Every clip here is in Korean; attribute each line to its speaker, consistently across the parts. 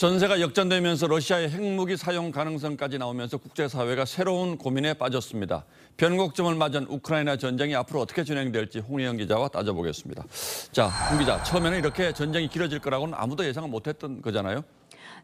Speaker 1: 전세가 역전되면서 러시아의 핵무기 사용 가능성까지 나오면서 국제사회가 새로운 고민에 빠졌습니다. 변곡점을 맞은 우크라이나 전쟁이 앞으로 어떻게 진행될지 홍희영 기자와 따져보겠습니다. 자, 홍 기자, 처음에는 이렇게 전쟁이 길어질 거라고는 아무도 예상을 못했던 거잖아요.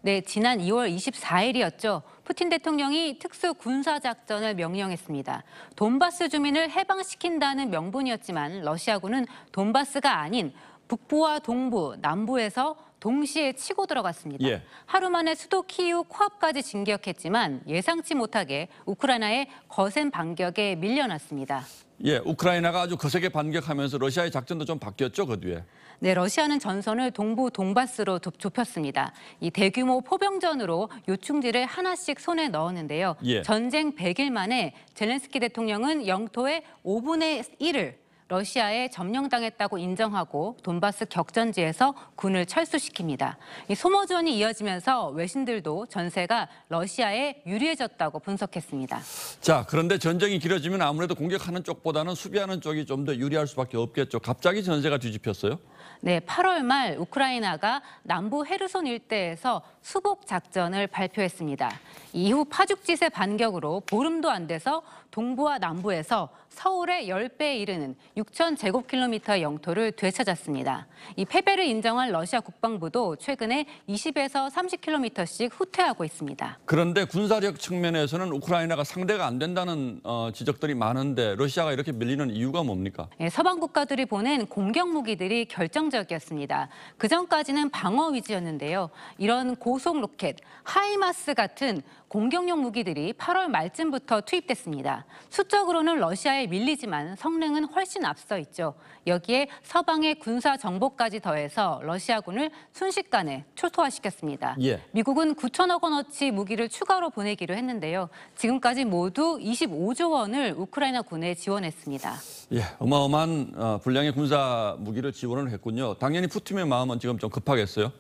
Speaker 2: 네, 지난 2월 24일이었죠. 푸틴 대통령이 특수 군사 작전을 명령했습니다. 돈바스 주민을 해방시킨다는 명분이었지만 러시아군은 돈바스가 아닌 북부와 동부, 남부에서 동시에 치고 들어갔습니다. 예. 하루 만에 수도 키우 코앞까지 진격했지만 예상치 못하게 우크라이나의 거센 반격에 밀려났습니다.
Speaker 1: 예, 우크라이나가 아주 거세게 반격하면서 러시아의 작전도 좀 바뀌었죠, 그 뒤에.
Speaker 2: 네, 러시아는 전선을 동부 동바스로 좁혔습니다. 이 대규모 포병전으로 요충지를 하나씩 손에 넣었는데요. 예. 전쟁 100일 만에 젤렌스키 대통령은 영토의 5분의 1을 러시아에 점령당했다고 인정하고 돈바스 격전지에서 군을 철수시킵니다. 소모전이 이어지면서 외신들도 전세가 러시아에 유리해졌다고 분석했습니다.
Speaker 1: 자, 그런데 전쟁이 길어지면 아무래도 공격하는 쪽보다는 수비하는 쪽이 좀 더 유리할 수밖에 없겠죠. 갑자기 전세가 뒤집혔어요?
Speaker 2: 네, 8월 말 우크라이나가 남부 헤르손 일대에서 수복 작전을 발표했습니다. 이후 파죽짓의 반격으로 보름도 안 돼서 동부와 남부에서 서울의 10배에 이르는 6천 제곱킬로미터 영토를 되찾았습니다. 이 패배를 인정한 러시아 국방부도 최근에 20에서 30킬로미터씩 후퇴하고 있습니다.
Speaker 1: 그런데 군사력 측면에서는 우크라이나가 상대가 안 된다는 어, 지적들이 많은데 러시아가 이렇게 밀리는 이유가 뭡니까?
Speaker 2: 예, 서방 국가들이 보낸 공격 무기들이 결정적이었습니다. 그 전까지는 방어 위주였는데요. 이런 고속 로켓, 하이마스 같은 공격용 무기들이 8월 말쯤부터 투입됐습니다. 수적으로는 러시아에 밀리지만 성능은 훨씬 앞서 있죠. 여기에 서방의 군사 정보까지 더해서 러시아군을 순식간에 초토화시켰습니다. 예. 미국은 9천억 원어치 무기를 추가로 보내기로 했는데요. 지금까지 모두 25조 원을 우크라이나 군에 지원했습니다.
Speaker 1: 예, 어마어마한 분량의 어, 군사 무기를 지원을 했군요. 당연히 푸틴의 마음은 지금 좀 급하겠어요.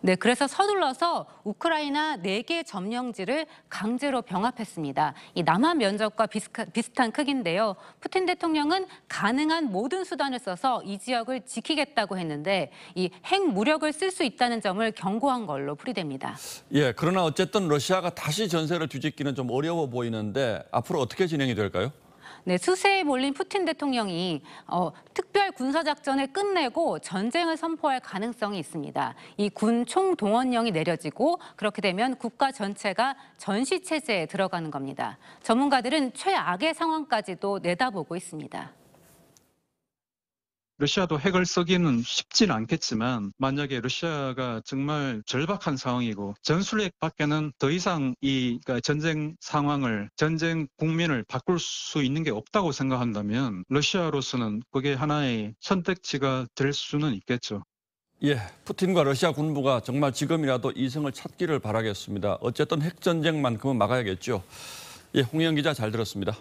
Speaker 2: 네, 그래서 서둘러서 우크라이나 네 개 점령지를 강제로 병합했습니다. 이 남한 면적과 비스카, 비슷한 크기인데요. 푸틴 대통령은 가능한 모든 수단을 써서 이 지역을 지키겠다고 했는데 이 핵무력을 쓸 수 있다는 점을 경고한 걸로 풀이됩니다.
Speaker 1: 예, 그러나 어쨌든 러시아가 다시 전세를 뒤집기는 좀 어려워 보이는데 앞으로 어떻게 진행이 될까요?
Speaker 2: 네, 수세에 몰린 푸틴 대통령이 어, 특별 군사작전을 끝내고 전쟁을 선포할 가능성이 있습니다. 이 군 총동원령이 내려지고 그렇게 되면 국가 전체가 전시체제에 들어가는 겁니다. 전문가들은 최악의 상황까지도 내다보고 있습니다.
Speaker 1: 러시아도 핵을 쓰기는 쉽진 않겠지만 만약에 러시아가 정말 절박한 상황이고 전술핵 밖에는 더 이상 이 그러니까 전쟁 상황을 전쟁 국민을 바꿀 수 있는 게 없다고 생각한다면 러시아로서는 그게 하나의 선택지가 될 수는 있겠죠. 예, 푸틴과 러시아 군부가 정말 지금이라도 이성을 찾기를 바라겠습니다. 어쨌든 핵전쟁만큼은 막아야겠죠. 예, 홍영 기자 잘 들었습니다.